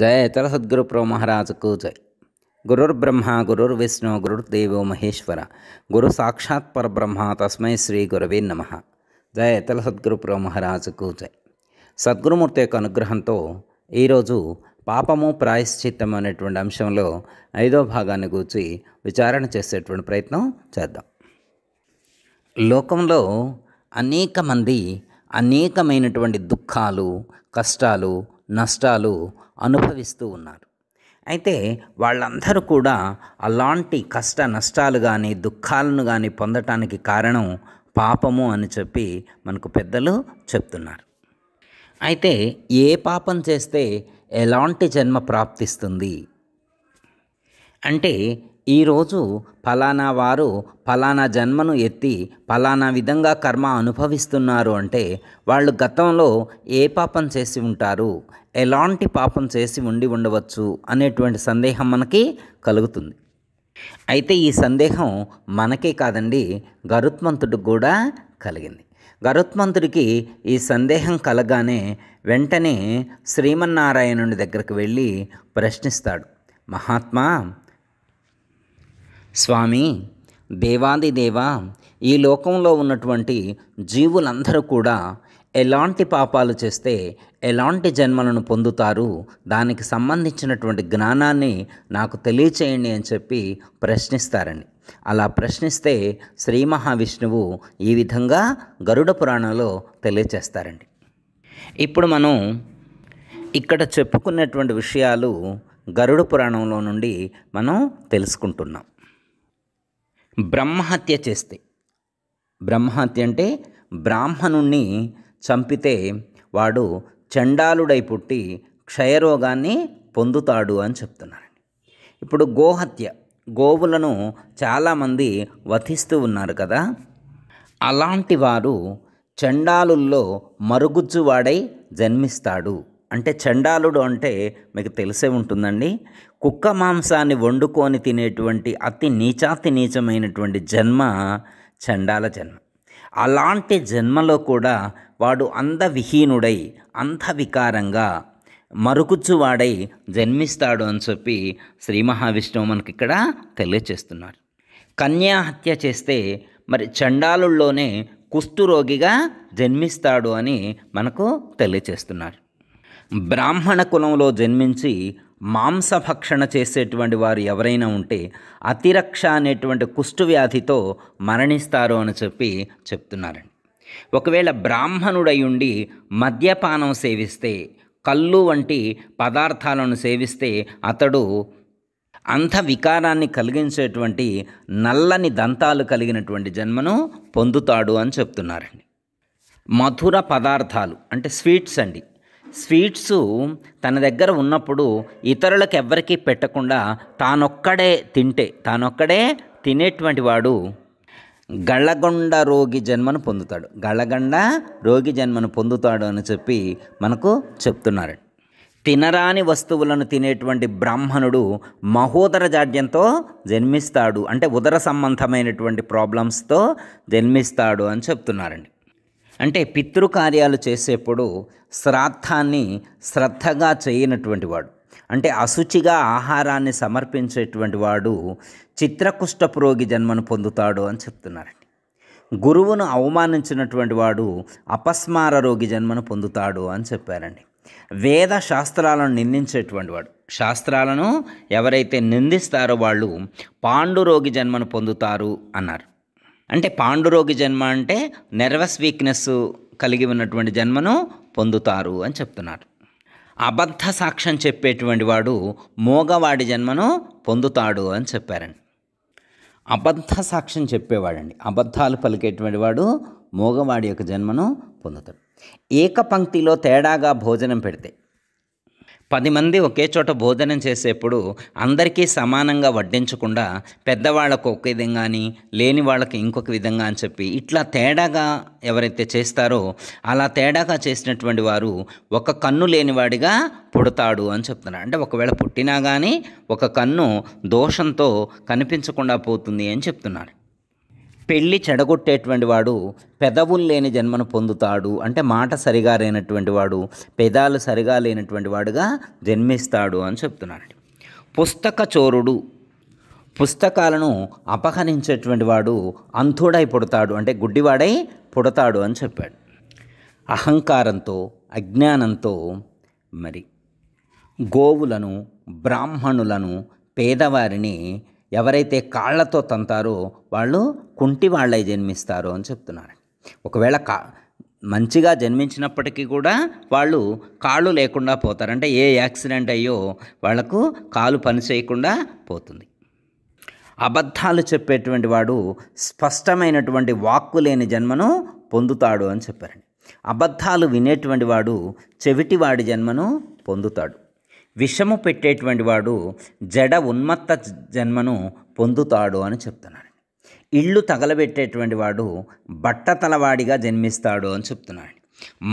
జయ ఇతర సద్గురు ప్రో మహారాజుకు జయ గురుర్బ్రహ్మ గురుర్విష్ణు గురుర్దేవో మహేశ్వర గురు సాక్షాత్ పరబ్రహ్మ తస్మై శ్రీ గురవే నమ జయ ఇతర సద్గురు ప్రో మహారాజుకు జయ సద్గురుమూర్తి యొక్క అనుగ్రహంతో ఈరోజు పాపము ప్రాయశ్చిత్తం అనేటువంటి అంశంలో ఐదో భాగాన్ని గూర్చి విచారణ చేసేటువంటి ప్రయత్నం చేద్దాం లోకంలో అనేక మంది అనేకమైనటువంటి దుఃఖాలు కష్టాలు నష్టాలు అనుభవిస్తూ ఉన్నారు అయితే వాళ్ళందరూ కూడా అలాంటి కష్ట నష్టాలు కానీ దుఃఖాలను కానీ పొందటానికి కారణం పాపము అని చెప్పి మనకు పెద్దలు చెప్తున్నారు అయితే ఏ పాపం చేస్తే ఎలాంటి జన్మ ప్రాప్తిస్తుంది అంటే ఈరోజు ఫలానా వారు ఫలానా జన్మను ఎత్తి ఫలానా విధంగా కర్మ అనుభవిస్తున్నారు అంటే వాళ్ళు గతంలో ఏ పాపం చేసి ఉంటారు ఎలాంటి పాపం చేసి ఉండి ఉండవచ్చు అనేటువంటి సందేహం మనకి కలుగుతుంది అయితే ఈ సందేహం మనకే కాదండి గరుత్మంతుడికి కూడా కలిగింది గరుత్మంతుడికి ఈ సందేహం కలగానే వెంటనే శ్రీమన్నారాయణుని దగ్గరకు వెళ్ళి ప్రశ్నిస్తాడు మహాత్మా స్వామి దేవాది దేవా ఈ లోకంలో ఉన్నటువంటి జీవులందరూ కూడా ఎలాంటి పాపాలు చేస్తే ఎలాంటి జన్మలను పొందుతారు దానికి సంబంధించినటువంటి జ్ఞానాన్ని నాకు తెలియచేయండి అని చెప్పి ప్రశ్నిస్తారండి అలా ప్రశ్నిస్తే శ్రీ మహావిష్ణువు ఈ విధంగా గరుడ పురాణంలో తెలియచేస్తారండి ఇప్పుడు మనం ఇక్కడ చెప్పుకున్నటువంటి విషయాలు గరుడ పురాణంలో నుండి మనం తెలుసుకుంటున్నాం బ్రహ్మహత్య చేస్తే బ్రహ్మహత్య అంటే బ్రాహ్మణుణ్ణి చంపితే వాడు చండాలుడై పుట్టి క్షయరోగాన్ని పొందుతాడు అని చెప్తున్నారండి ఇప్పుడు గోహత్య గోవులను చాలామంది వధిస్తూ ఉన్నారు కదా అలాంటి వారు చండాలుల్లో మరుగుజ్జువాడై జన్మిస్తాడు అంటే చండాలుడు అంటే మీకు తెలిసే ఉంటుందండి కుక్క మాంసాన్ని వండుకొని తినేటువంటి అతి నీచాతి నీచమైనటువంటి జన్మ చండాల జన్మ అలాంటి జన్మలో కూడా వాడు అంధవిహీనుడై అంధవికారంగా మరుకుచ్చువాడై జన్మిస్తాడు అని చెప్పి శ్రీ మహావిష్ణువు మనకి ఇక్కడ తెలియచేస్తున్నారు కన్యా హత్య చేస్తే మరి చండాలుల్లోనే కుష్ఠురోగిగా జన్మిస్తాడు అని మనకు తెలియచేస్తున్నారు బ్రాహ్మణ కులంలో జన్మించి మాంసభక్షణ చేసేటువంటి వారు ఎవరైనా ఉంటే అతిరక్ష అనేటువంటి కుష్ఠు వ్యాధితో మరణిస్తారు అని చెప్పి చెప్తున్నారండి ఒకవేళ బ్రాహ్మణుడయుండి మద్యపానం సేవిస్తే కళ్ళు వంటి పదార్థాలను సేవిస్తే అతడు అంధ వికారాన్ని కలిగించేటువంటి నల్లని దంతాలు కలిగినటువంటి జన్మను పొందుతాడు అని చెప్తున్నారండి మధుర పదార్థాలు అంటే స్వీట్స్ అండి స్వీట్స్ తన దగ్గర ఉన్నప్పుడు ఇతరులకు ఎవ్వరికీ పెట్టకుండా తానొక్కడే తింటే తానొక్కడే తినేటువంటి వాడు గళ్ళగొండ రోగి జన్మను పొందుతాడు గళ్ళగండ రోగి జన్మను పొందుతాడు అని చెప్పి మనకు చెప్తున్నారు తినరాని వస్తువులను తినేటువంటి బ్రాహ్మణుడు మహోదర జాడ్యంతో జన్మిస్తాడు అంటే ఉదర సంబంధమైనటువంటి ప్రాబ్లమ్స్తో జన్మిస్తాడు అని చెప్తున్నారండి అంటే పితృకార్యాలు చేసేప్పుడు శ్రాద్ధాన్ని శ్రద్ధగా చేయనటువంటి వాడు అంటే అశుచిగా ఆహారాన్ని సమర్పించేటువంటి వాడు చిత్రకుష్ఠపు పురోగి జన్మను పొందుతాడు అని చెప్తున్నారండి గురువును అవమానించినటువంటి వాడు అపస్మార రోగి జన్మను పొందుతాడు అని చెప్పారండి వేద శాస్త్రాలను నిందించేటువంటి వాడు శాస్త్రాలను ఎవరైతే నిందిస్తారో వాళ్ళు పాండురోగి జన్మను పొందుతారు అన్నారు అంటే పాండురోగి జన్మ అంటే నెర్వస్ వీక్నెస్ కలిగి ఉన్నటువంటి జన్మను పొందుతారు అని చెప్తున్నారు అబద్ధ సాక్ష్యం చెప్పేటువంటి వాడు మోగవాడి జన్మను పొందుతాడు అని చెప్పారండి అబద్ధ సాక్ష్యం చెప్పేవాడండి అబద్ధాలు పలికేటువంటి వాడు మోగవాడి యొక్క జన్మను పొందుతాడు ఏకపంక్తిలో తేడాగా భోజనం పెడితే పది మంది ఒకే చోట భోజనం చేసేప్పుడు అందరికీ సమానంగా వడ్డించకుండా పెద్దవాళ్ళకు ఒక విధంగాని లేని వాళ్ళకి ఇంకొక విధంగా అని చెప్పి ఇట్లా తేడాగా ఎవరైతే చేస్తారో అలా తేడాగా చేసినటువంటి వారు ఒక కన్ను లేనివాడిగా పుడతాడు అని చెప్తున్నారు అంటే ఒకవేళ పుట్టినా కానీ ఒక కన్ను దోషంతో కనిపించకుండా పోతుంది అని చెప్తున్నారు పెళ్ళి చెడగొట్టేటువంటి వాడు పెదవులు లేని జన్మను పొందుతాడు అంటే మాట సరిగా లేనటువంటి వాడు పెదాలు సరిగా లేనటువంటి వాడుగా జన్మిస్తాడు అని చెప్తున్నాడు పుస్తక చోరుడు పుస్తకాలను అపహరించేటువంటి వాడు అంధుడై పుడతాడు అంటే గుడ్డివాడై పుడతాడు అని చెప్పాడు అహంకారంతో అజ్ఞానంతో మరి గోవులను బ్రాహ్మణులను పేదవారిని ఎవరైతే కాళ్లతో తంతారో వాళ్ళు కుంటి వాళ్ళై జన్మిస్తారు అని చెప్తున్నారు ఒకవేళ కా మంచిగా జన్మించినప్పటికీ కూడా వాళ్ళు కాళ్ళు లేకుండా పోతారు అంటే ఏ యాక్సిడెంట్ అయ్యో వాళ్లకు కాలు పని చేయకుండా పోతుంది అబద్ధాలు చెప్పేటువంటి వాడు స్పష్టమైనటువంటి వాక్కు లేని జన్మను పొందుతాడు అని చెప్పారండి అబద్ధాలు వినేటువంటి వాడు చెవిటివాడి జన్మను పొందుతాడు విషము పెట్టేటువంటి వాడు జడ ఉన్మత్త జన్మను పొందుతాడు అని చెప్తున్నాడు ఇళ్ళు తగలబెట్టేటువంటి వాడు బట్టతలవాడిగా జన్మిస్తాడు అని చెప్తున్నాడు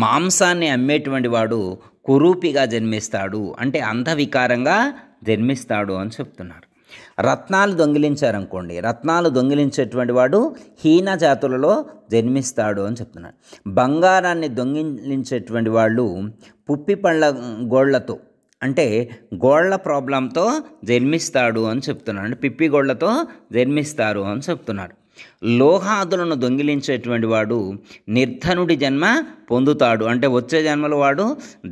మాంసాన్ని అమ్మేటువంటి వాడు కురూపిగా జన్మిస్తాడు అంటే అంధవికారంగా జన్మిస్తాడు అని చెప్తున్నారు రత్నాలు దొంగిలించారనుకోండి రత్నాలు దొంగిలించేటువంటి వాడు హీన జాతులలో జన్మిస్తాడు అని చెప్తున్నాడు బంగారాన్ని దొంగిలించేటువంటి వాళ్ళు పుప్పి పళ్ళ గోళ్లతో అంటే గోళ్ల ప్రాబ్లంతో జన్మిస్తాడు అని చెప్తున్నాడు అంటే పిప్పి గోళ్లతో జన్మిస్తారు అని చెప్తున్నాడు లోహాదులను దొంగిలించేటువంటి వాడు నిర్ధనుడి జన్మ పొందుతాడు అంటే వచ్చే జన్మలో వాడు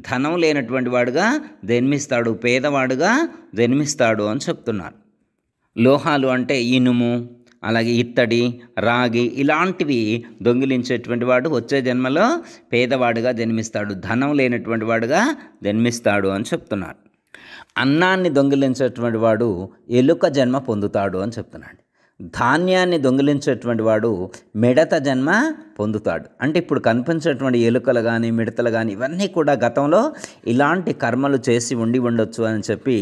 ధనం లేనటువంటి వాడుగా జన్మిస్తాడు పేదవాడుగా జన్మిస్తాడు అని చెప్తున్నారు లోహాలు అంటే ఇనుము అలాగే ఇత్తడి రాగి ఇలాంటివి దొంగిలించేటువంటి వాడు వచ్చే జన్మలో పేదవాడుగా జన్మిస్తాడు ధనం లేనటువంటి వాడుగా జన్మిస్తాడు అని చెప్తున్నాడు అన్నాన్ని దొంగిలించేటువంటి వాడు ఎలుక జన్మ పొందుతాడు అని చెప్తున్నాడు ధాన్యాన్ని దొంగిలించేటువంటి వాడు మిడత జన్మ పొందుతాడు అంటే ఇప్పుడు కనిపించేటువంటి ఎలుకలు కానీ మిడతలు కానీ ఇవన్నీ కూడా గతంలో ఇలాంటి కర్మలు చేసి ఉండి ఉండొచ్చు అని చెప్పి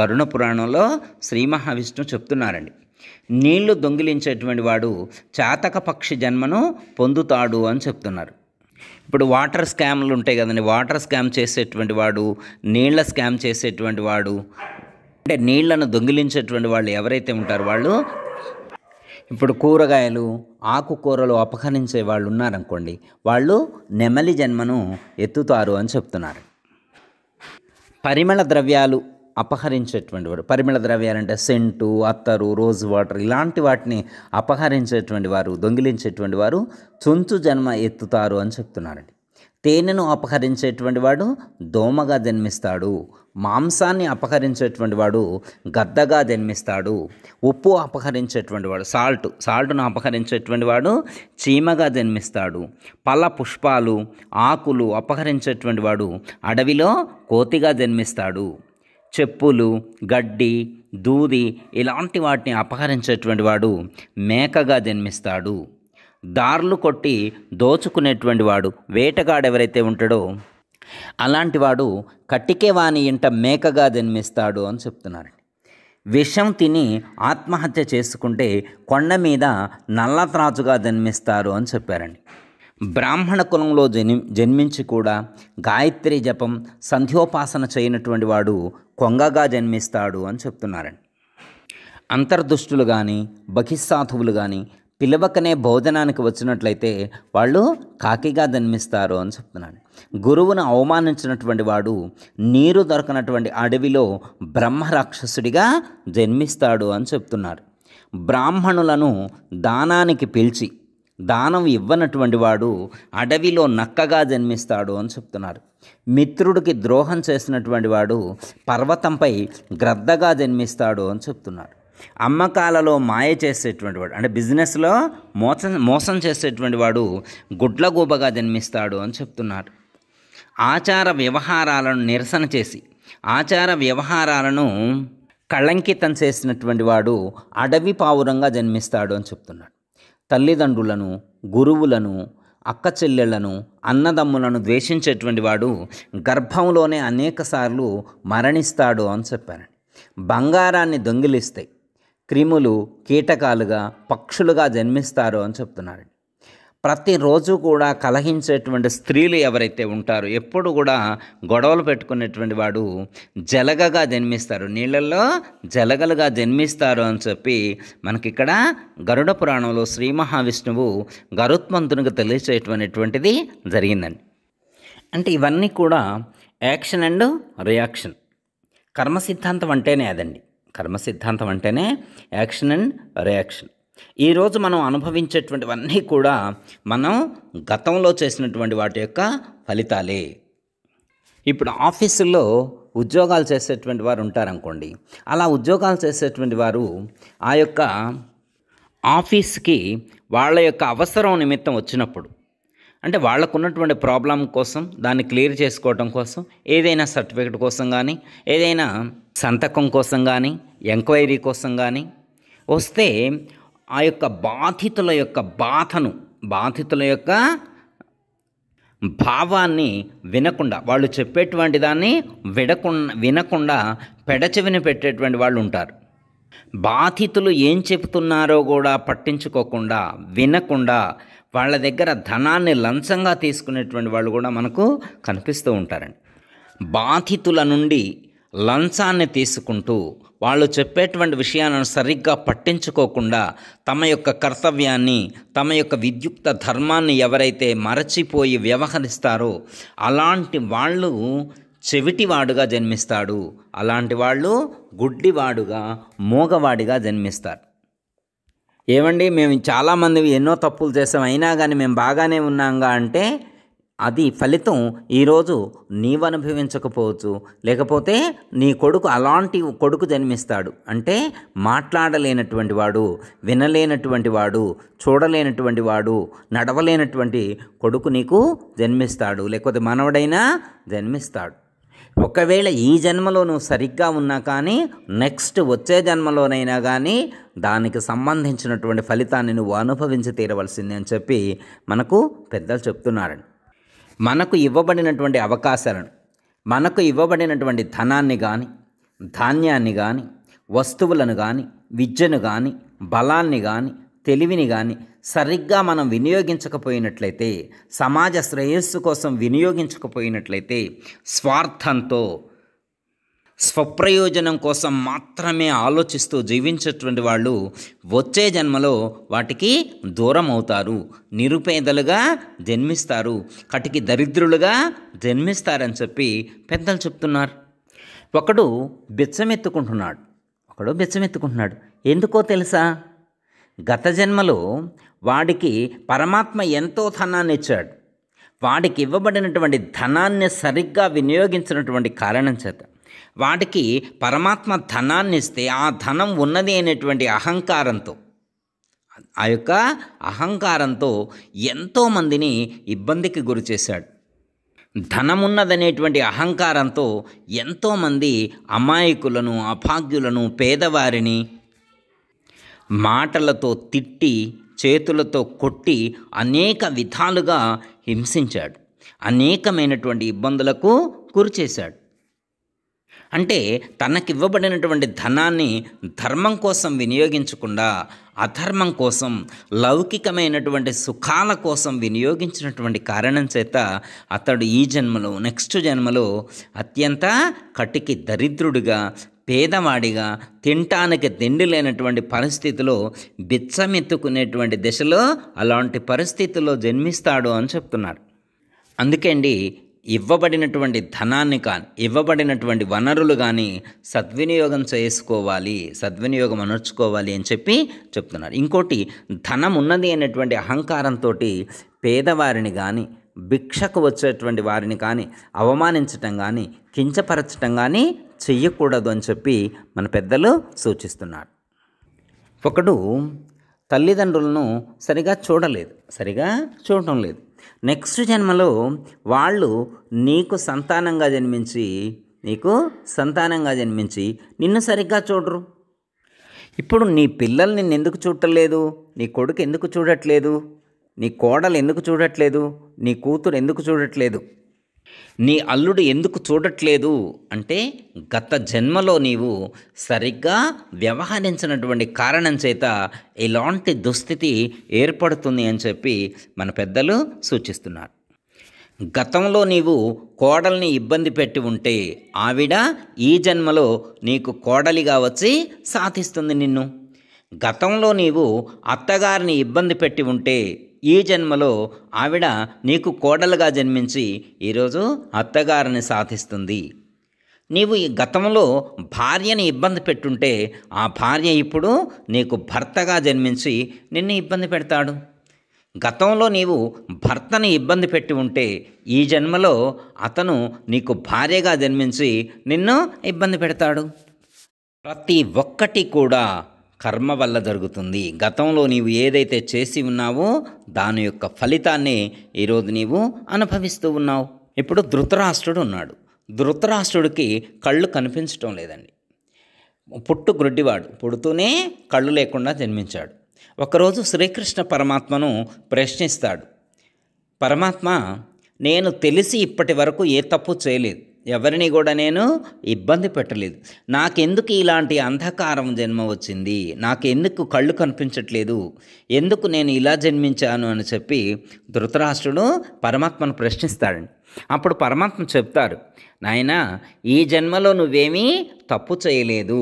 గరుణ పురాణంలో శ్రీ మహావిష్ణువు చెప్తున్నారండి నీళ్లు దొంగిలించేటువంటి వాడు చాతక పక్షి జన్మను పొందుతాడు అని చెప్తున్నారు ఇప్పుడు వాటర్ స్కామ్లు ఉంటాయి కదండి వాటర్ స్కామ్ చేసేటువంటి వాడు నీళ్ల స్కామ్ చేసేటువంటి వాడు అంటే నీళ్లను దొంగిలించేటువంటి వాళ్ళు ఎవరైతే ఉంటారో వాళ్ళు ఇప్పుడు కూరగాయలు ఆకుకూరలు అపహరించే వాళ్ళు ఉన్నారనుకోండి వాళ్ళు నెమలి జన్మను ఎత్తుతారు అని చెప్తున్నారు పరిమళ ద్రవ్యాలు అపహరించేటువంటి వాడు పరిమళ ద్రవ్యాలంటే సెంటు అత్తరు రోజ్ వాటర్ ఇలాంటి వాటిని అపహరించేటువంటి వారు దొంగిలించేటువంటి వారు చొంచు జన్మ ఎత్తుతారు అని చెప్తున్నారండి తేనెను అపహరించేటువంటి వాడు దోమగా జన్మిస్తాడు మాంసాన్ని అపహరించేటువంటి వాడు గద్దగా జన్మిస్తాడు ఉప్పు అపహరించేటువంటి వాడు సాల్ట్ సాల్ట్ను అపహరించేటువంటి వాడు చీమగా జన్మిస్తాడు పళ్ళ పుష్పాలు ఆకులు అపహరించేటువంటి వాడు అడవిలో కోతిగా జన్మిస్తాడు చెప్పులు గడ్డి దూది ఇలాంటి వాటిని అపహరించేటువంటి వాడు మేకగా జన్మిస్తాడు దారులు కొట్టి దోచుకునేటువంటి వాడు వేటగాడు ఎవరైతే ఉంటాడో అలాంటి వాడు వాని ఇంట మేకగా జన్మిస్తాడు అని చెప్తున్నారు విషం తిని ఆత్మహత్య చేసుకుంటే కొండ మీద నల్లత్రాచుగా జన్మిస్తారు అని చెప్పారండి బ్రాహ్మణ కులంలో జని జన్మించి కూడా గాయత్రి జపం సంధ్యోపాసన చేయనటువంటి వాడు కొంగగా జన్మిస్తాడు అని చెప్తున్నారండి అంతర్దుష్టులు కానీ బహిస్సాధువులు కానీ పిలవకనే భోజనానికి వచ్చినట్లయితే వాళ్ళు కాకిగా జన్మిస్తారు అని చెప్తున్నాడు గురువును అవమానించినటువంటి వాడు నీరు దొరకనటువంటి అడవిలో బ్రహ్మరాక్షసుడిగా జన్మిస్తాడు అని చెప్తున్నారు బ్రాహ్మణులను దానానికి పిలిచి దానం ఇవ్వనటువంటి వాడు అడవిలో నక్కగా జన్మిస్తాడు అని చెప్తున్నారు మిత్రుడికి ద్రోహం చేసినటువంటి వాడు పర్వతంపై గ్రద్దగా జన్మిస్తాడు అని చెప్తున్నారు అమ్మకాలలో మాయ చేసేటువంటి వాడు అంటే బిజినెస్లో మోసం మోసం చేసేటువంటి వాడు గుడ్లగూబగా జన్మిస్తాడు అని చెప్తున్నారు ఆచార వ్యవహారాలను నిరసన చేసి ఆచార వ్యవహారాలను కళంకితం చేసినటువంటి వాడు అడవి పావురంగా జన్మిస్తాడు అని చెప్తున్నాడు తల్లిదండ్రులను గురువులను అక్క చెల్లెళ్లను అన్నదమ్ములను ద్వేషించేటువంటి వాడు గర్భంలోనే అనేకసార్లు మరణిస్తాడు అని చెప్పారండి బంగారాన్ని దొంగిలిస్తే క్రిములు కీటకాలుగా పక్షులుగా జన్మిస్తారు అని చెప్తున్నారండి ప్రతిరోజు కూడా కలహించేటువంటి స్త్రీలు ఎవరైతే ఉంటారో ఎప్పుడు కూడా గొడవలు పెట్టుకునేటువంటి వాడు జలగగా జన్మిస్తారు నీళ్ళల్లో జలగలుగా జన్మిస్తారు అని చెప్పి మనకిక్కడ గరుడ పురాణంలో శ్రీ మహావిష్ణువు గరుత్మంతునికి తెలియచేటువంటిటువంటిది జరిగిందండి అంటే ఇవన్నీ కూడా యాక్షన్ అండ్ రియాక్షన్ కర్మ సిద్ధాంతం అంటేనే అదండి కర్మ సిద్ధాంతం అంటేనే యాక్షన్ అండ్ రియాక్షన్ ఈరోజు మనం అనుభవించేటువంటివన్నీ కూడా మనం గతంలో చేసినటువంటి వాటి యొక్క ఫలితాలే ఇప్పుడు ఆఫీసులో ఉద్యోగాలు చేసేటువంటి వారు ఉంటారనుకోండి అలా ఉద్యోగాలు చేసేటువంటి వారు ఆ యొక్క ఆఫీస్కి వాళ్ళ యొక్క అవసరం నిమిత్తం వచ్చినప్పుడు అంటే వాళ్ళకు ఉన్నటువంటి ప్రాబ్లం కోసం దాన్ని క్లియర్ చేసుకోవడం కోసం ఏదైనా సర్టిఫికేట్ కోసం కానీ ఏదైనా సంతకం కోసం కానీ ఎంక్వైరీ కోసం కానీ వస్తే ఆ యొక్క బాధితుల యొక్క బాధను బాధితుల యొక్క భావాన్ని వినకుండా వాళ్ళు చెప్పేటువంటి దాన్ని విడకుండా వినకుండా పెడచెవిని పెట్టేటువంటి వాళ్ళు ఉంటారు బాధితులు ఏం చెబుతున్నారో కూడా పట్టించుకోకుండా వినకుండా వాళ్ళ దగ్గర ధనాన్ని లంచంగా తీసుకునేటువంటి వాళ్ళు కూడా మనకు కనిపిస్తూ ఉంటారండి బాధితుల నుండి లంచాన్ని తీసుకుంటూ వాళ్ళు చెప్పేటువంటి విషయాలను సరిగ్గా పట్టించుకోకుండా తమ యొక్క కర్తవ్యాన్ని తమ యొక్క విద్యుక్త ధర్మాన్ని ఎవరైతే మరచిపోయి వ్యవహరిస్తారో అలాంటి వాళ్ళు చెవిటివాడుగా జన్మిస్తాడు అలాంటి వాళ్ళు గుడ్డివాడుగా మోగవాడిగా జన్మిస్తారు ఏమండి మేము చాలామంది ఎన్నో తప్పులు చేసాం అయినా కానీ మేము బాగానే ఉన్నాంగా అంటే అది ఫలితం ఈరోజు నీవు అనుభవించకపోవచ్చు లేకపోతే నీ కొడుకు అలాంటి కొడుకు జన్మిస్తాడు అంటే మాట్లాడలేనటువంటి వాడు వినలేనటువంటి వాడు చూడలేనటువంటి వాడు నడవలేనటువంటి కొడుకు నీకు జన్మిస్తాడు లేకపోతే మనవడైనా జన్మిస్తాడు ఒకవేళ ఈ జన్మలో నువ్వు సరిగ్గా ఉన్నా కానీ నెక్స్ట్ వచ్చే జన్మలోనైనా కానీ దానికి సంబంధించినటువంటి ఫలితాన్ని నువ్వు అనుభవించి తీరవలసింది అని చెప్పి మనకు పెద్దలు చెప్తున్నారండి మనకు ఇవ్వబడినటువంటి అవకాశాలను మనకు ఇవ్వబడినటువంటి ధనాన్ని కానీ ధాన్యాన్ని కానీ వస్తువులను కానీ విద్యను కానీ బలాన్ని కానీ తెలివిని కానీ సరిగ్గా మనం వినియోగించకపోయినట్లయితే సమాజ శ్రేయస్సు కోసం వినియోగించకపోయినట్లయితే స్వార్థంతో స్వప్రయోజనం కోసం మాత్రమే ఆలోచిస్తూ జీవించేటువంటి వాళ్ళు వచ్చే జన్మలో వాటికి దూరం అవుతారు నిరుపేదలుగా జన్మిస్తారు కటికి దరిద్రులుగా జన్మిస్తారని చెప్పి పెద్దలు చెప్తున్నారు ఒకడు బిచ్చమెత్తుకుంటున్నాడు ఒకడు బిచ్చమెత్తుకుంటున్నాడు ఎందుకో తెలుసా గత జన్మలో వాడికి పరమాత్మ ఎంతో ధనాన్ని ఇచ్చాడు వాడికి ఇవ్వబడినటువంటి ధనాన్ని సరిగ్గా వినియోగించినటువంటి కారణం చేత వాటికి పరమాత్మ ధనాన్ని ఇస్తే ఆ ధనం ఉన్నది అనేటువంటి అహంకారంతో ఆ యొక్క అహంకారంతో ఎంతోమందిని ఇబ్బందికి గురి చేశాడు ధనమున్నదనేటువంటి అహంకారంతో ఎంతోమంది అమాయకులను అభాగ్యులను పేదవారిని మాటలతో తిట్టి చేతులతో కొట్టి అనేక విధాలుగా హింసించాడు అనేకమైనటువంటి ఇబ్బందులకు గురిచేశాడు అంటే తనకి ఇవ్వబడినటువంటి ధనాన్ని ధర్మం కోసం వినియోగించకుండా అధర్మం కోసం లౌకికమైనటువంటి సుఖాల కోసం వినియోగించినటువంటి కారణం చేత అతడు ఈ జన్మలో నెక్స్ట్ జన్మలో అత్యంత కటికి దరిద్రుడిగా పేదవాడిగా తింటానికి దిండి లేనటువంటి పరిస్థితిలో బిచ్చమెత్తుకునేటువంటి దశలో అలాంటి పరిస్థితుల్లో జన్మిస్తాడు అని చెప్తున్నారు అందుకండి ఇవ్వబడినటువంటి ధనాన్ని కానీ ఇవ్వబడినటువంటి వనరులు కానీ సద్వినియోగం చేసుకోవాలి సద్వినియోగం అనర్చుకోవాలి అని చెప్పి చెప్తున్నారు ఇంకోటి ధనం ఉన్నది అనేటువంటి అహంకారంతో పేదవారిని కానీ భిక్షకు వచ్చేటువంటి వారిని కానీ అవమానించటం కానీ కించపరచటం కానీ చెయ్యకూడదు అని చెప్పి మన పెద్దలు సూచిస్తున్నారు ఒకడు తల్లిదండ్రులను సరిగా చూడలేదు సరిగా చూడటం లేదు నెక్స్ట్ జన్మలో వాళ్ళు నీకు సంతానంగా జన్మించి నీకు సంతానంగా జన్మించి నిన్ను సరిగ్గా చూడరు ఇప్పుడు నీ పిల్లలు నిన్ను ఎందుకు చూడలేదు నీ కొడుకు ఎందుకు చూడట్లేదు నీ కోడలు ఎందుకు చూడట్లేదు నీ కూతురు ఎందుకు చూడట్లేదు నీ అల్లుడు ఎందుకు చూడట్లేదు అంటే గత జన్మలో నీవు సరిగ్గా వ్యవహరించినటువంటి కారణం చేత ఇలాంటి దుస్థితి ఏర్పడుతుంది అని చెప్పి మన పెద్దలు సూచిస్తున్నారు గతంలో నీవు కోడల్ని ఇబ్బంది పెట్టి ఉంటే ఆవిడ ఈ జన్మలో నీకు కోడలిగా వచ్చి సాధిస్తుంది నిన్ను గతంలో నీవు అత్తగారిని ఇబ్బంది పెట్టి ఉంటే ఈ జన్మలో ఆవిడ నీకు కోడలుగా జన్మించి ఈరోజు అత్తగారిని సాధిస్తుంది నీవు ఈ గతంలో భార్యని ఇబ్బంది పెట్టుంటే ఆ భార్య ఇప్పుడు నీకు భర్తగా జన్మించి నిన్ను ఇబ్బంది పెడతాడు గతంలో నీవు భర్తని ఇబ్బంది పెట్టి ఉంటే ఈ జన్మలో అతను నీకు భార్యగా జన్మించి నిన్ను ఇబ్బంది పెడతాడు ప్రతి ఒక్కటి కూడా కర్మ వల్ల జరుగుతుంది గతంలో నీవు ఏదైతే చేసి ఉన్నావో దాని యొక్క ఫలితాన్ని ఈరోజు నీవు అనుభవిస్తూ ఉన్నావు ఇప్పుడు ధృతరాష్ట్రుడు ఉన్నాడు ధృతరాష్ట్రుడికి కళ్ళు కనిపించటం లేదండి పుట్టు గ్రుడ్డివాడు పుడుతూనే కళ్ళు లేకుండా జన్మించాడు ఒకరోజు శ్రీకృష్ణ పరమాత్మను ప్రశ్నిస్తాడు పరమాత్మ నేను తెలిసి ఇప్పటి వరకు ఏ తప్పు చేయలేదు ఎవరిని కూడా నేను ఇబ్బంది పెట్టలేదు నాకెందుకు ఇలాంటి అంధకారం జన్మ వచ్చింది నాకెందుకు కళ్ళు కనిపించట్లేదు ఎందుకు నేను ఇలా జన్మించాను అని చెప్పి ధృతరాష్ట్రుడు పరమాత్మను ప్రశ్నిస్తాడండి అప్పుడు పరమాత్మ చెప్తారు నాయన ఈ జన్మలో నువ్వేమీ తప్పు చేయలేదు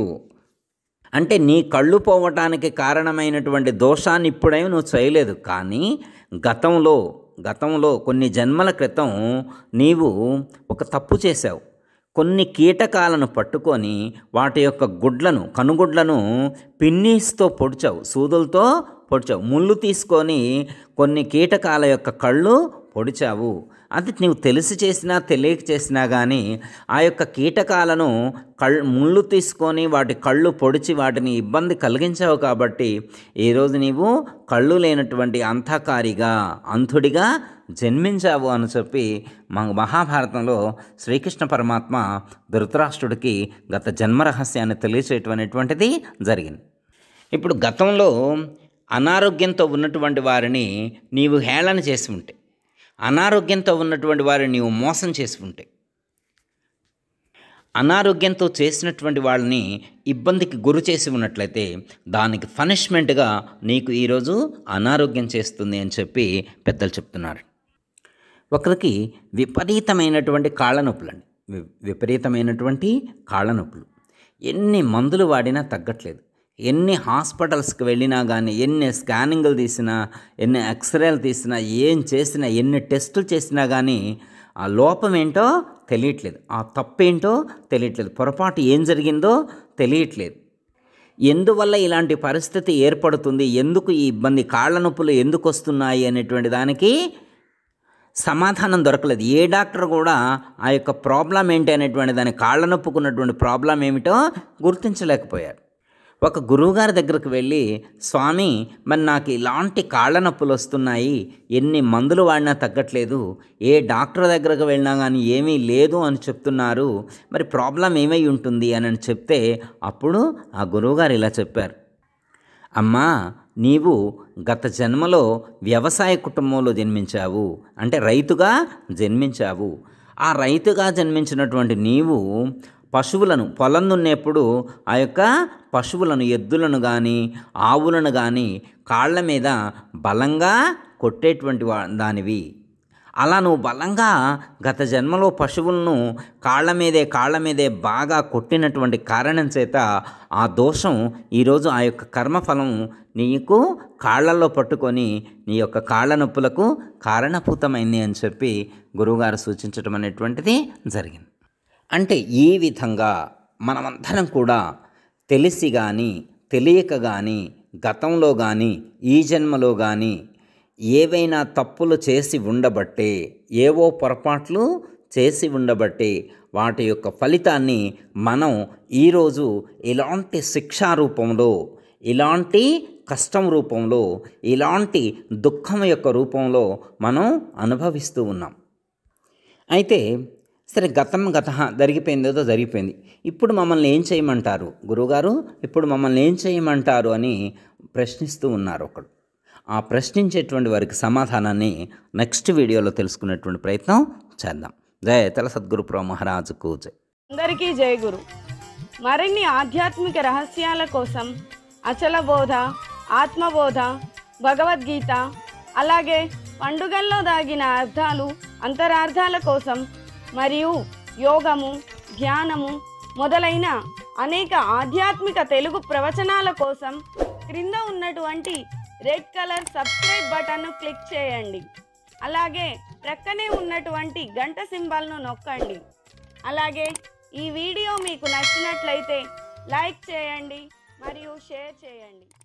అంటే నీ కళ్ళు పోవటానికి కారణమైనటువంటి దోషాన్ని ఇప్పుడేమి నువ్వు చేయలేదు కానీ గతంలో గతంలో కొన్ని జన్మల క్రితం నీవు ఒక తప్పు చేశావు కొన్ని కీటకాలను పట్టుకొని వాటి యొక్క గుడ్లను కనుగుడ్లను పిన్నీస్తో పొడిచావు సూదులతో పొడిచావు ముళ్ళు తీసుకొని కొన్ని కీటకాల యొక్క కళ్ళు పొడిచావు అది నీవు తెలిసి చేసినా తెలియక చేసినా కానీ ఆ యొక్క కీటకాలను కళ్ళు ముళ్ళు తీసుకొని వాటి కళ్ళు పొడిచి వాటిని ఇబ్బంది కలిగించావు కాబట్టి ఈరోజు నీవు కళ్ళు లేనటువంటి అంధకారిగా అంధుడిగా జన్మించావు అని చెప్పి మా మహాభారతంలో శ్రీకృష్ణ పరమాత్మ ధృతరాష్ట్రుడికి గత జన్మరహస్యాన్ని తెలియచేయటం అనేటువంటిది జరిగింది ఇప్పుడు గతంలో అనారోగ్యంతో ఉన్నటువంటి వారిని నీవు హేళన చేసి ఉంటే అనారోగ్యంతో ఉన్నటువంటి వారిని నీవు మోసం చేసి ఉంటే అనారోగ్యంతో చేసినటువంటి వాళ్ళని ఇబ్బందికి గురి చేసి ఉన్నట్లయితే దానికి పనిష్మెంట్గా నీకు ఈరోజు అనారోగ్యం చేస్తుంది అని చెప్పి పెద్దలు చెప్తున్నారు ఒకరికి విపరీతమైనటువంటి కాళ్ళ అండి విపరీతమైనటువంటి కాళ్ళ నొప్పులు ఎన్ని మందులు వాడినా తగ్గట్లేదు ఎన్ని హాస్పిటల్స్కి వెళ్ళినా కానీ ఎన్ని స్కానింగ్లు తీసినా ఎన్ని ఎక్స్రేలు తీసినా ఏం చేసినా ఎన్ని టెస్టులు చేసినా కానీ ఆ లోపం ఏంటో తెలియట్లేదు ఆ తప్పేంటో తెలియట్లేదు పొరపాటు ఏం జరిగిందో తెలియట్లేదు ఎందువల్ల ఇలాంటి పరిస్థితి ఏర్పడుతుంది ఎందుకు ఈ ఇబ్బంది కాళ్ళ నొప్పులు ఎందుకు వస్తున్నాయి అనేటువంటి దానికి సమాధానం దొరకలేదు ఏ డాక్టర్ కూడా ఆ యొక్క ప్రాబ్లం ఏంటి అనేటువంటి దాని కాళ్ళ నొప్పుకున్నటువంటి ప్రాబ్లం ఏమిటో గుర్తించలేకపోయారు ఒక గురువుగారి దగ్గరకు వెళ్ళి స్వామి మరి నాకు ఇలాంటి కాళ్ళ నొప్పులు వస్తున్నాయి ఎన్ని మందులు వాడినా తగ్గట్లేదు ఏ డాక్టర్ దగ్గరకు వెళ్ళినా కానీ ఏమీ లేదు అని చెప్తున్నారు మరి ప్రాబ్లం ఏమై ఉంటుంది అని చెప్తే అప్పుడు ఆ గురువుగారు ఇలా చెప్పారు అమ్మా నీవు గత జన్మలో వ్యవసాయ కుటుంబంలో జన్మించావు అంటే రైతుగా జన్మించావు ఆ రైతుగా జన్మించినటువంటి నీవు పశువులను పొలం దున్నేప్పుడు ఆ యొక్క పశువులను ఎద్దులను కానీ ఆవులను కానీ కాళ్ళ మీద బలంగా కొట్టేటువంటి దానివి అలా నువ్వు బలంగా గత జన్మలో పశువులను కాళ్ళ మీదే కాళ్ళ మీదే బాగా కొట్టినటువంటి కారణం చేత ఆ దోషం ఈరోజు ఆ యొక్క కర్మఫలం నీకు కాళ్ళల్లో పట్టుకొని నీ యొక్క కాళ్ళ నొప్పులకు కారణభూతమైంది అని చెప్పి గురువుగారు సూచించడం అనేటువంటిది జరిగింది అంటే ఈ విధంగా మనమందరం కూడా తెలిసి కానీ తెలియక కానీ గతంలో కానీ ఈ జన్మలో కానీ ఏవైనా తప్పులు చేసి ఉండబట్టే ఏవో పొరపాట్లు చేసి ఉండబట్టే వాటి యొక్క ఫలితాన్ని మనం ఈరోజు ఇలాంటి శిక్షా రూపంలో ఇలాంటి కష్టం రూపంలో ఇలాంటి దుఃఖం యొక్క రూపంలో మనం అనుభవిస్తూ ఉన్నాం అయితే సరే గతం గత జరిగిపోయింది ఏదో జరిగిపోయింది ఇప్పుడు మమ్మల్ని ఏం చేయమంటారు గురువుగారు ఇప్పుడు మమ్మల్ని ఏం చేయమంటారు అని ప్రశ్నిస్తూ ఉన్నారు ఒకడు ఆ ప్రశ్నించేటువంటి వారికి సమాధానాన్ని నెక్స్ట్ వీడియోలో తెలుసుకునేటువంటి ప్రయత్నం చేద్దాం జయ తల సద్గురు ప్రో మహారాజుకు జయ అందరికీ జయ గురు మరిన్ని ఆధ్యాత్మిక రహస్యాల కోసం అచల బోధ ఆత్మబోధ భగవద్గీత అలాగే పండుగల్లో దాగిన అర్థాలు అంతరార్థాల కోసం మరియు యోగము ధ్యానము మొదలైన అనేక ఆధ్యాత్మిక తెలుగు ప్రవచనాల కోసం క్రింద ఉన్నటువంటి రెడ్ కలర్ సబ్స్క్రైబ్ బటన్ను క్లిక్ చేయండి అలాగే ప్రక్కనే ఉన్నటువంటి గంట సింబల్ను నొక్కండి అలాగే ఈ వీడియో మీకు నచ్చినట్లయితే లైక్ చేయండి మరియు షేర్ చేయండి